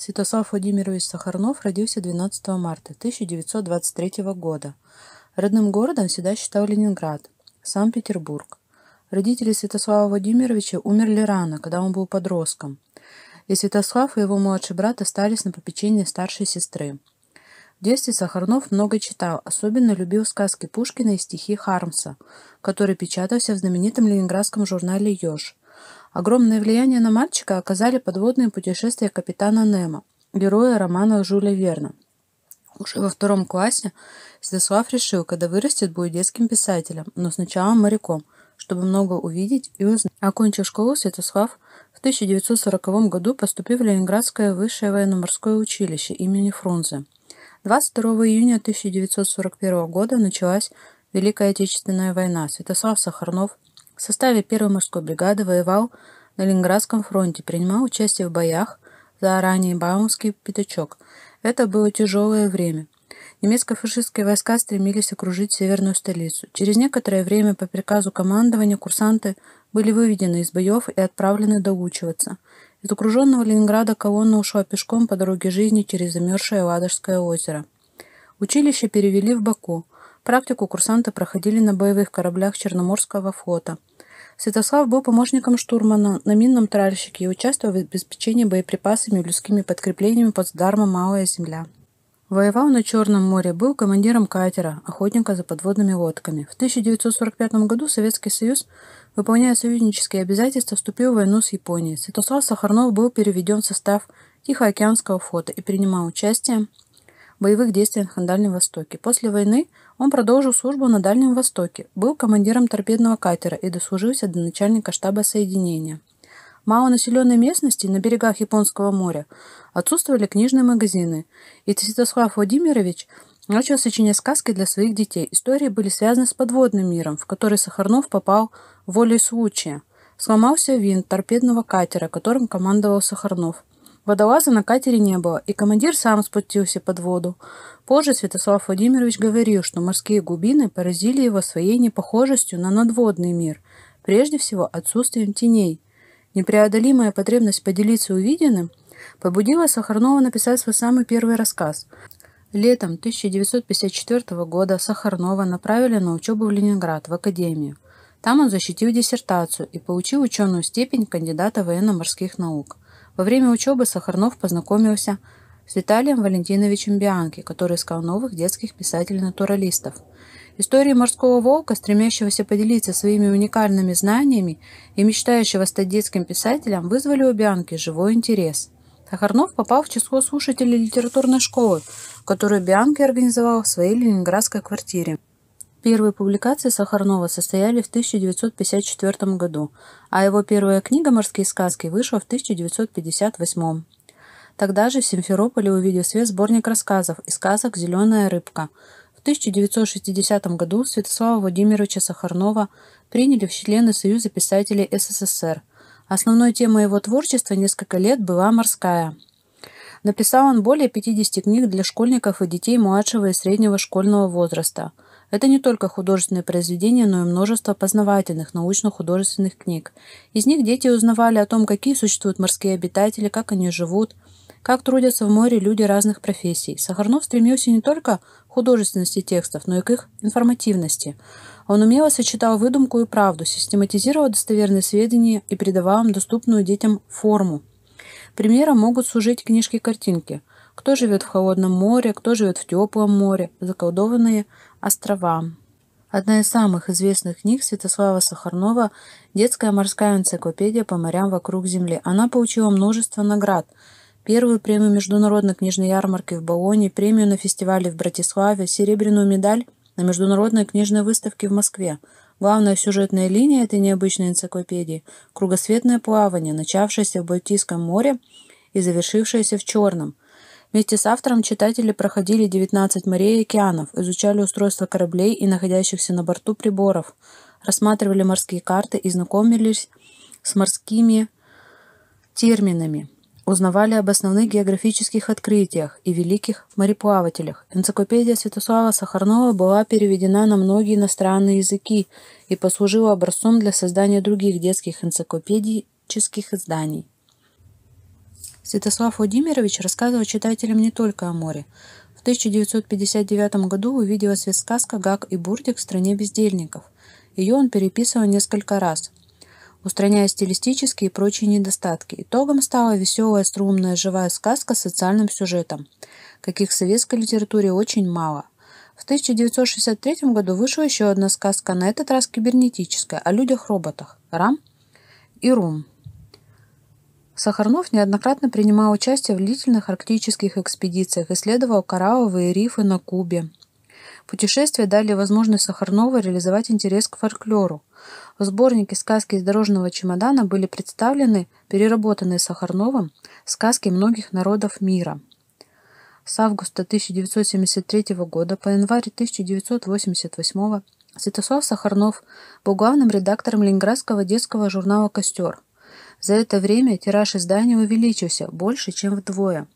Святослав Владимирович Сахарнов родился 12 марта 1923 года. Родным городом всегда считал Ленинград, Санкт-Петербург. Родители Святослава Владимировича умерли рано, когда он был подростком, и Святослав и его младший брат остались на попечении старшей сестры. В детстве Сахарнов много читал, особенно любил сказки Пушкина и стихи Хармса, который печатался в знаменитом ленинградском журнале «Еж», Огромное влияние на мальчика оказали подводные путешествия капитана Немо, героя романа Жюля Верна. Уже во втором классе Святослав решил, когда вырастет, будет детским писателем, но сначала моряком, чтобы много увидеть и узнать. Окончив школу, Святослав в 1940 году поступил в Ленинградское высшее военно-морское училище имени Фрунзе. 22 июня 1941 года началась Великая Отечественная война. Святослав Сахарнов – в составе первой морской бригады воевал на Ленинградском фронте, принимал участие в боях за ранее Баумский пятачок. Это было тяжелое время. Немецко-фашистские войска стремились окружить северную столицу. Через некоторое время по приказу командования курсанты были выведены из боев и отправлены доучиваться. Из окруженного Ленинграда колонна ушла пешком по дороге жизни через замерзшее Ладожское озеро. Училище перевели в Баку. Практику курсанты проходили на боевых кораблях Черноморского флота – Святослав был помощником штурмана на минном тральщике и участвовал в обеспечении боеприпасами и людскими подкреплениями плацдарма «Малая земля». Воевал на Черном море, был командиром катера, охотника за подводными лодками. В 1945 году Советский Союз, выполняя союзнические обязательства, вступил в войну с Японией. Святослав Сахарнов был переведен в состав Тихоокеанского флота и принимал участие боевых действий на Дальнем Востоке. После войны он продолжил службу на Дальнем Востоке, был командиром торпедного катера и дослужился до начальника штаба соединения. В малонаселенной местности на берегах Японского моря отсутствовали книжные магазины, и Святослав Владимирович начал сочинять сказки для своих детей. Истории были связаны с подводным миром, в который Сахарнов попал волей случая. Сломался винт торпедного катера, которым командовал Сахарнов. Водолаза на катере не было, и командир сам спустился под воду. Позже Святослав Владимирович говорил, что морские глубины поразили его своей непохожестью на надводный мир, прежде всего отсутствием теней. Непреодолимая потребность поделиться увиденным побудила Сахарнова написать свой самый первый рассказ. Летом 1954 года Сахарнова направили на учебу в Ленинград, в академию. Там он защитил диссертацию и получил ученую степень кандидата военно-морских наук – во время учебы Сахарнов познакомился с Виталием Валентиновичем Бианки, который искал новых детских писателей-натуралистов. Истории морского волка, стремящегося поделиться своими уникальными знаниями и мечтающего стать детским писателем, вызвали у Бианки живой интерес. Сахарнов попал в число слушателей литературной школы, которую Бианки организовал в своей ленинградской квартире. Первые публикации Сахарнова состояли в 1954 году, а его первая книга «Морские сказки» вышла в 1958. Тогда же в Симферополе увидел свет сборник рассказов и сказок «Зеленая рыбка». В 1960 году Святослава Владимировича Сахарнова приняли в члены Союза писателей СССР. Основной темой его творчества несколько лет была морская. Написал он более 50 книг для школьников и детей младшего и среднего школьного возраста – это не только художественные произведения, но и множество познавательных научно-художественных книг. Из них дети узнавали о том, какие существуют морские обитатели, как они живут, как трудятся в море люди разных профессий. Сахарнов стремился не только к художественности текстов, но и к их информативности. Он умело сочетал выдумку и правду, систематизировал достоверные сведения и придавал им доступную детям форму. Примером могут служить книжки-картинки. Кто живет в холодном море, кто живет в теплом море, заколдованные Острова. Одна из самых известных книг Святослава Сахарнова «Детская морская энциклопедия по морям вокруг Земли». Она получила множество наград. Первую премию Международной книжной ярмарки в Болоне, премию на фестивале в Братиславе, серебряную медаль на Международной книжной выставке в Москве. Главная сюжетная линия этой необычной энциклопедии – кругосветное плавание, начавшееся в Балтийском море и завершившееся в Черном, Вместе с автором читатели проходили 19 морей и океанов, изучали устройство кораблей и находящихся на борту приборов, рассматривали морские карты и знакомились с морскими терминами, узнавали об основных географических открытиях и великих мореплавателях. Энциклопедия Святослава Сахарнова была переведена на многие иностранные языки и послужила образцом для создания других детских энциклопедических изданий. Святослав Владимирович рассказывал читателям не только о море. В 1959 году увидела ведь сказка «Гак и Бурдик в стране бездельников». Ее он переписывал несколько раз, устраняя стилистические и прочие недостатки. Итогом стала веселая, струмная, живая сказка с социальным сюжетом, каких в советской литературе очень мало. В 1963 году вышла еще одна сказка, на этот раз кибернетическая, о людях-роботах «Рам» и «Рум». Сахарнов неоднократно принимал участие в длительных арктических экспедициях, исследовал коралловые рифы на Кубе. Путешествия дали возможность Сахарнову реализовать интерес к фольклору. В сборнике «Сказки из дорожного чемодана» были представлены переработанные Сахарновым сказки многих народов мира. С августа 1973 года по январь 1988 года Святослав Сахарнов был главным редактором ленинградского детского журнала «Костер», за это время тираж издания увеличился больше, чем вдвое.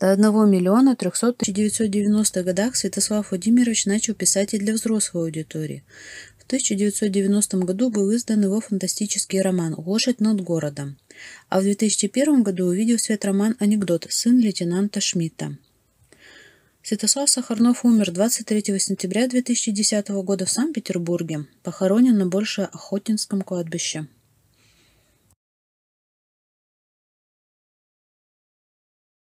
До 1 миллиона 300 В 1990-х годах Святослав Владимирович начал писать и для взрослой аудитории. В 1990 году был издан его фантастический роман «Лошадь над городом», а в 2001 году увидел свет роман «Анекдот. Сын лейтенанта Шмидта». Святослав Сахарнов умер 23 сентября 2010 года в Санкт-Петербурге, похоронен на Большеохотинском кладбище.